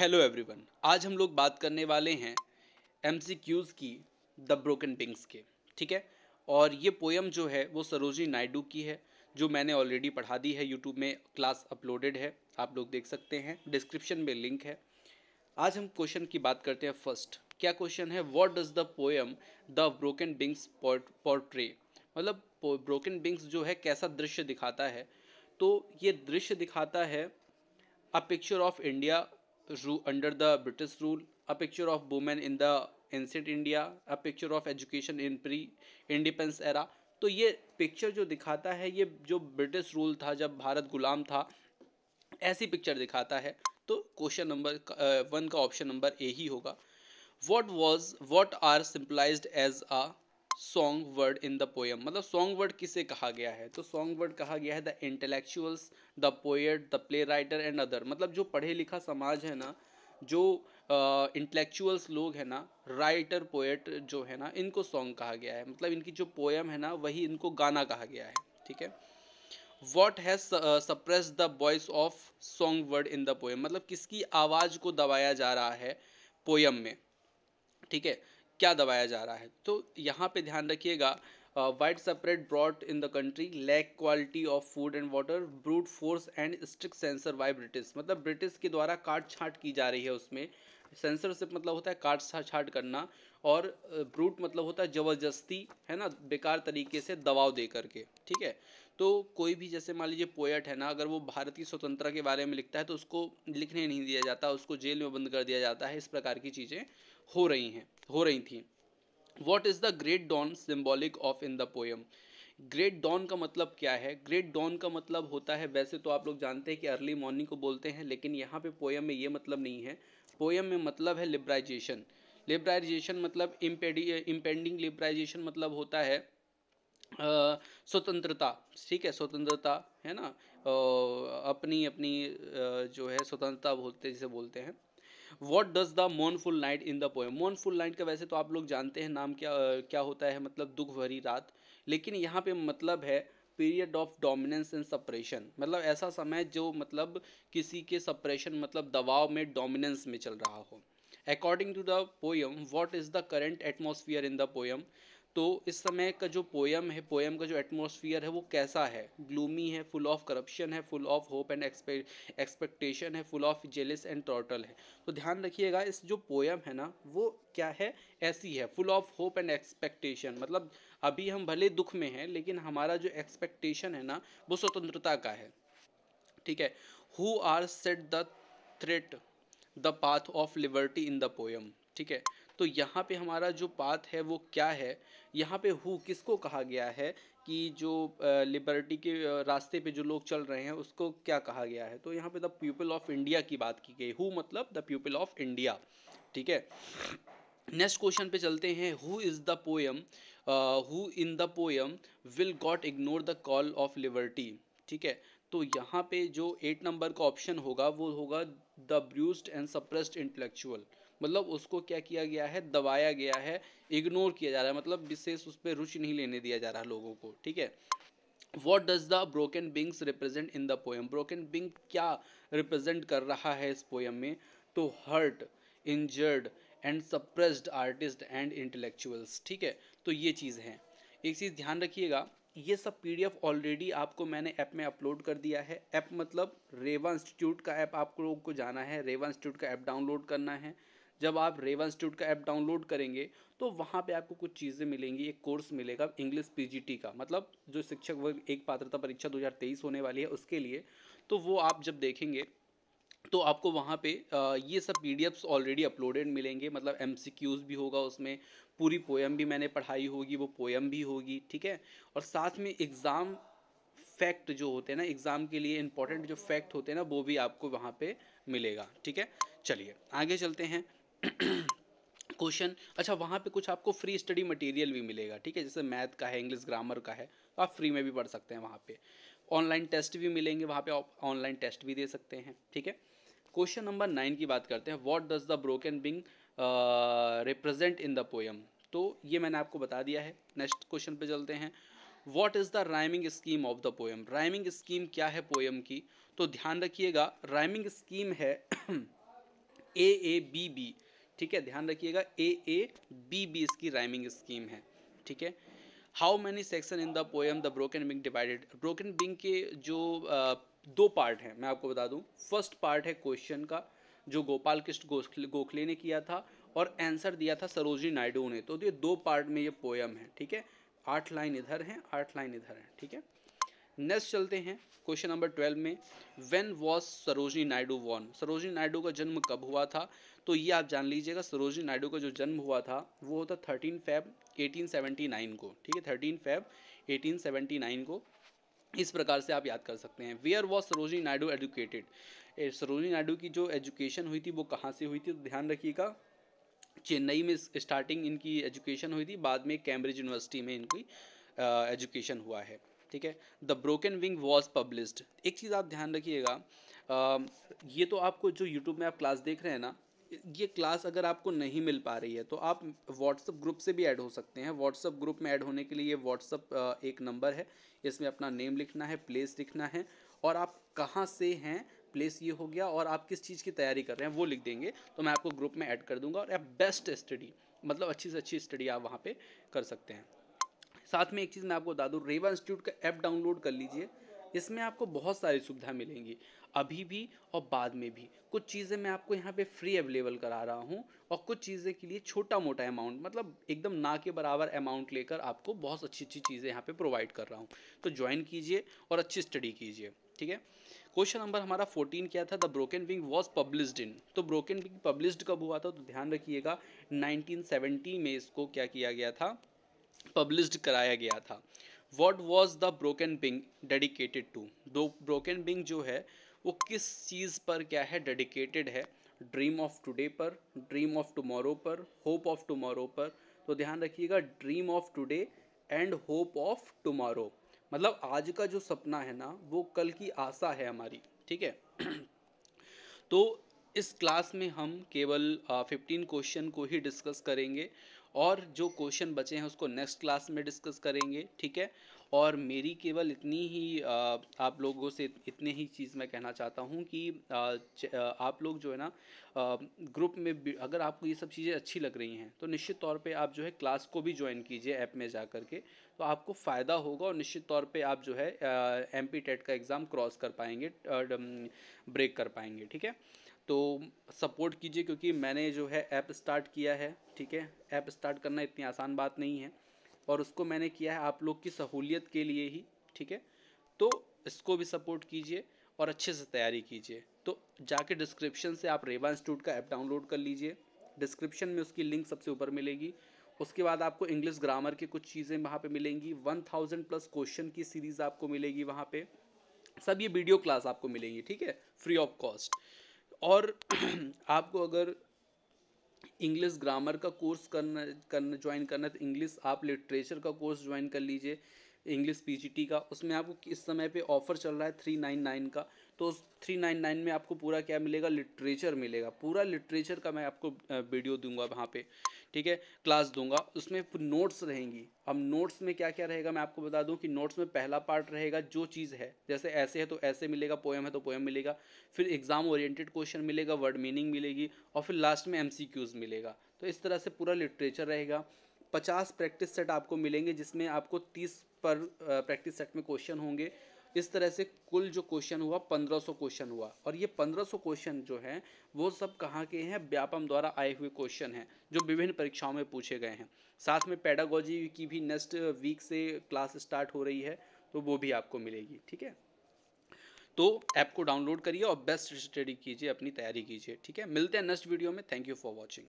hello everyone आज हम लोग बात करने वाले हैं एम की द ब्रोकन पिंग्स के ठीक है और ये पोएम जो है वो सरोजी नायडू की है जो मैंने ऑलरेडी पढ़ा दी है यूट्यूब में क्लास अपलोडेड है आप लोग देख सकते हैं डिस्क्रिप्शन में लिंक है आज हम क्वेश्चन की बात करते हैं फर्स्ट क्या क्वेश्चन है what does the poem the broken wings portray मतलब ब्रोकन बिंग्स जो है कैसा दृश्य दिखाता है तो ये दृश्य दिखाता है a picture of India under the British rule a picture of women in the ancient India a picture of education in pre independence era तो ये पिक्चर जो दिखाता है ये जो ब्रिटिश रूल था जब भारत गुलाम था ऐसी पिक्चर दिखाता है तो क्वेश्चन नंबर वन का ऑप्शन नंबर ए ही होगा what was what are symbolised as a songbird in the poem मतलब सॉन्ग वर्ड किसे कहा गया है तो सॉन्ग वर्ड कहा गया है the intellectuals the poet the play writer and other मतलब जो पढ़े लिखा समाज है ना जो इंटेलेक्चुअल्स uh, लोग हैं ना राइटर पोएट जो है ना इनको सॉन्ग कहा गया है मतलब इनकी जो पोएम है ना वही इनको गाना कहा गया है ठीक है what has suppress the voice of songbird in the poem मतलब किसकी आवाज़ को दबाया जा रहा है पोएम में ठीक है क्या दबाया जा रहा है तो यहाँ पे ध्यान रखिएगा wide separate broad in the country lack quality of food and water brute force and strict censor by British मतलब ब्रिटिश के द्वारा काट छाट की जा रही है उसमें सेंसरशिप मतलब होता है काट छाट करना और ब्रूट मतलब होता है ज़बरदस्ती है ना बेकार तरीके से दबाव दे करके ठीक है तो कोई भी जैसे मान लीजिए पोएट है ना अगर वो भारत की स्वतंत्रता के बारे में लिखता है तो उसको लिखने नहीं दिया जाता उसको जेल में बंद कर दिया जाता है इस प्रकार की चीज़ें हो रही हैं हो रही थी what is the great dawn symbolic of in the poem great dawn का मतलब क्या है ग्रेट डॉन का मतलब होता है वैसे तो आप लोग जानते हैं कि अर्ली मॉर्निंग को बोलते हैं लेकिन यहाँ पे पोएम में ये मतलब नहीं है पोएम में मतलब है लिब्राइजेशन लिब्राइजेशन मतलब इम्पेंडिंग लिब्राइजेशन मतलब होता है स्वतंत्रता ठीक है स्वतंत्रता है ना अपनी अपनी जो है स्वतंत्रता बोलते जिसे बोलते हैं what does the mournful night in the poem mournful night का वैसे तो आप लोग जानते हैं नाम क्या क्या होता है मतलब दुख भरी रात लेकिन यहाँ पे मतलब है period of dominance and suppression मतलब ऐसा समय जो मतलब किसी के सप्रेशन मतलब दबाव में डोमिनेंस में चल रहा हो according to the poem what is the current atmosphere in the poem तो इस समय का जो पोएम है पोएम का जो एटमोसफियर है वो कैसा है ग्लूमी है फुल ऑफ करप्शन है full of hope and expectation है full of jealous and total है तो ध्यान रखिएगा इस जो पोएम है ना वो क्या है ऐसी है full of hope and expectation मतलब अभी हम भले दुख में हैं लेकिन हमारा जो एक्सपेक्टेशन है ना वो स्वतंत्रता का है ठीक है who are set the threat the path of liberty in the poem ठीक है तो यहाँ पे हमारा जो पाथ है वो क्या है यहाँ पे हु किसको कहा गया है कि जो लिबर्टी के रास्ते पे जो लोग चल रहे हैं उसको क्या कहा गया है तो यहाँ पे द पीपल ऑफ इंडिया की बात की गई हु मतलब द पीपल ऑफ इंडिया ठीक है नेक्स्ट क्वेश्चन पे चलते हैं who is the poem who in the poem will got ignore the call of liberty ठीक है तो यहाँ पे जो एट नंबर का ऑप्शन होगा वो होगा the bruised and suppressed intellectual मतलब उसको क्या किया गया है दबाया गया है इग्नोर किया जा रहा है मतलब विशेष उस पर रुचि नहीं लेने दिया जा रहा लोगों को ठीक है what does the broken wings represent in the poem broken wing क्या रिप्रेजेंट कर रहा है इस पोएम में तो hurt injured and suppressed artist and intellectuals ठीक है तो ये चीज़ है एक चीज़ ध्यान रखिएगा ये सब पीडीएफ ऑलरेडी आपको मैंने ऐप में अपलोड कर दिया है ऐप मतलब रेवा इंस्टीट्यूट का ऐप आप लोग को जाना है रेवा इंस्टीट्यूट का ऐप डाउनलोड करना है जब आप रेवा इंस्टीट्यूट का ऐप डाउनलोड करेंगे तो वहाँ पे आपको कुछ चीज़ें मिलेंगी एक कोर्स मिलेगा इंग्लिश पीजीटी का मतलब जो शिक्षक वर्ग एक पात्रता परीक्षा 2023 होने वाली है उसके लिए तो वो आप जब देखेंगे तो आपको वहाँ पे ये सब पी ऑलरेडी अपलोडेड मिलेंगे मतलब एम भी होगा उसमें पूरी पोएम भी मैंने पढ़ाई होगी वो पोएम भी होगी ठीक है और साथ में एग्ज़ाम फैक्ट जो होते हैं ना एग्ज़ाम के लिए इम्पोर्टेंट जो फैक्ट होते हैं ना वो भी आपको वहाँ पे मिलेगा ठीक है चलिए आगे चलते हैं क्वेश्चन अच्छा वहाँ पे कुछ आपको फ्री स्टडी मटेरियल भी मिलेगा ठीक है जैसे मैथ का है इंग्लिश ग्रामर का है तो आप फ्री में भी पढ़ सकते हैं वहाँ पे ऑनलाइन टेस्ट भी मिलेंगे वहाँ पे आप ऑनलाइन टेस्ट भी दे सकते हैं ठीक है क्वेश्चन नंबर नाइन की बात करते हैं what does the broken wing represent in the poem तो ये मैंने आपको बता दिया है नेक्स्ट क्वेश्चन पे चलते हैं what is the rhyming scheme of the poem rhyming scheme क्या है पोएम की तो ध्यान रखिएगा राइमिंग स्कीम है ए ए बी बी ठीक है ध्यान रखिएगा ए ए बी बी इसकी राइमिंग स्कीम है ठीक है how many section in the poem the broken wing divided broken wing के जो आ, दो पार्ट हैं मैं आपको बता दूं फर्स्ट पार्ट है क्वेश्चन का जो गोपाल कृष्ण गोखले ने किया था और आंसर दिया था सरोजनी नायडू ने तो ये दो पार्ट में ये पोएम है ठीक है आठ लाइन इधर हैं आठ लाइन इधर हैं ठीक है नेक्स्ट चलते हैं क्वेश्चन नंबर ट्वेल्व में व्हेन वॉज सरोजनी नायडू वॉन सरोजनी नायडू का जन्म कब हुआ था तो ये आप जान लीजिएगा सरोजनी नायडू का जो जन्म हुआ था वो होता थर्टीन फेब 1879 को ठीक है थर्टीन फेब 1879 को इस प्रकार से आप याद कर सकते हैं where was Sarojini Naidu educated Sarojini Naidu की जो एजुकेशन हुई थी वो कहाँ से हुई थी तो ध्यान रखिएगा चेन्नई में स्टार्टिंग इनकी एजुकेशन हुई थी बाद में कैम्ब्रिज यूनिवर्सिटी में इनकी एजुकेशन हुआ है ठीक है the broken wing was published एक चीज़ आप ध्यान रखिएगा ये तो आपको जो यूट्यूब में आप क्लास देख रहे हैं ना ये क्लास अगर आपको नहीं मिल पा रही है तो आप व्हाट्सअप ग्रुप से भी ऐड हो सकते हैं व्हाट्सअप ग्रुप में ऐड होने के लिए व्हाट्सअप एक नंबर है इसमें अपना नेम लिखना है प्लेस लिखना है और आप कहाँ से हैं प्लेस ये हो गया और आप किस चीज़ की तैयारी कर रहे हैं वो लिख देंगे तो मैं आपको ग्रुप में ऐड कर दूंगा और आप बेस्ट स्टडी मतलब अच्छी से अच्छी स्टडी आप वहाँ पे कर सकते हैं साथ में एक चीज़ मैं आपको बता दूँ रेवा इंस्टीट्यूट का ऐप डाउनलोड कर लीजिए इसमें आपको बहुत सारी सुविधा मिलेंगी अभी भी और बाद में भी कुछ चीज़ें मैं आपको यहाँ पे फ्री अवेलेबल करा रहा हूँ और कुछ चीज़ें के लिए छोटा मोटा अमाउंट मतलब एकदम ना के बराबर अमाउंट लेकर आपको बहुत अच्छी अच्छी चीज़ें यहाँ पे प्रोवाइड कर रहा हूँ तो ज्वाइन कीजिए और अच्छी स्टडी कीजिए ठीक है क्वेश्चन नंबर हमारा फोर्टीन क्या था the broken wing was published in तो ब्रोकन विंग पब्लिश्ड कब हुआ था तो ध्यान रखिएगा नाइनटीन में इसको क्या किया गया था पब्लिश कराया गया था what was the broken wing dedicated to दो ब्रोकन बिंग जो है वो किस चीज़ पर क्या है डेडिकेटेड है ड्रीम ऑफ टुडे पर ड्रीम ऑफ टुमारो पर होप ऑफ टुमारो पर तो ध्यान रखिएगा dream of today and hope of tomorrow मतलब आज का जो सपना है ना वो कल की आशा है हमारी ठीक है तो इस क्लास में हम केवल फिफ्टीन क्वेश्चन को ही डिस्कस करेंगे और जो क्वेश्चन बचे हैं उसको नेक्स्ट क्लास में डिस्कस करेंगे ठीक है और मेरी केवल इतनी ही आप लोगों से इतने ही चीज़ मैं कहना चाहता हूँ कि आप लोग जो है ना ग्रुप में अगर आपको ये सब चीज़ें अच्छी लग रही हैं तो निश्चित तौर पे आप जो है क्लास को भी ज्वाइन कीजिए ऐप में जा कर के तो आपको फ़ायदा होगा और निश्चित तौर पे आप जो है एम का एग्ज़ाम क्रॉस कर पाएंगे ब्रेक कर पाएंगे ठीक है तो सपोर्ट कीजिए क्योंकि मैंने जो है ऐप स्टार्ट किया है ठीक है ऐप स्टार्ट करना इतनी आसान बात नहीं है और उसको मैंने किया है आप लोग की सहूलियत के लिए ही ठीक है तो इसको भी सपोर्ट कीजिए और अच्छे से तैयारी कीजिए तो जाके डिस्क्रिप्शन से आप रेवा इंस्टीट्यूट का ऐप डाउनलोड कर लीजिए डिस्क्रिप्शन में उसकी लिंक सबसे ऊपर मिलेगी उसके बाद आपको इंग्लिश ग्रामर की कुछ चीज़ें वहाँ पे मिलेंगी वन थाउजेंड प्लस क्वेश्चन की सीरीज़ आपको मिलेगी वहाँ पे सब ये वीडियो क्लास आपको मिलेंगी ठीक है फ्री ऑफ कॉस्ट और आपको अगर इंग्लिश ग्रामर का कोर्स करना करना ज्वाइन करना है तो इंग्लिश आप लिटरेचर का कोर्स ज्वाइन कर लीजिए इंग्लिश पीजीटी का उसमें आपको इस समय पे ऑफ़र चल रहा है थ्री नाइन नाइन का तो उस थ्री नाइन नाइन में आपको पूरा क्या मिलेगा लिटरेचर मिलेगा पूरा लिटरेचर का मैं आपको वीडियो दूंगा वहाँ पे ठीक है क्लास दूंगा उसमें नोट्स रहेंगी अब नोट्स में क्या क्या रहेगा मैं आपको बता दूं कि नोट्स में पहला पार्ट रहेगा जो चीज़ है जैसे ऐसे है तो ऐसे मिलेगा पोएम है तो पोएम मिलेगा फिर एग्ज़ाम ओरिएंटेड क्वेश्चन मिलेगा वर्ड मीनिंग मिलेगी और फिर लास्ट में एम मिलेगा तो इस तरह से पूरा लिटरेचर रहेगा पचास प्रैक्टिस सेट आपको मिलेंगे जिसमें आपको तीस पर प्रैक्टिस सेट में क्वेश्चन होंगे इस तरह से कुल जो क्वेश्चन हुआ 1500 क्वेश्चन हुआ और ये 1500 क्वेश्चन जो हैं वो सब कहाँ के हैं व्यापम द्वारा आए हुए क्वेश्चन हैं जो विभिन्न परीक्षाओं में पूछे गए हैं साथ में पैडागोजी की भी नेक्स्ट वीक से क्लास स्टार्ट हो रही है तो वो भी आपको मिलेगी ठीक है तो ऐप को डाउनलोड करिए और बेस्ट स्टडी कीजिए अपनी तैयारी कीजिए ठीक है मिलते हैं नेक्स्ट वीडियो में थैंक यू फॉर वॉचिंग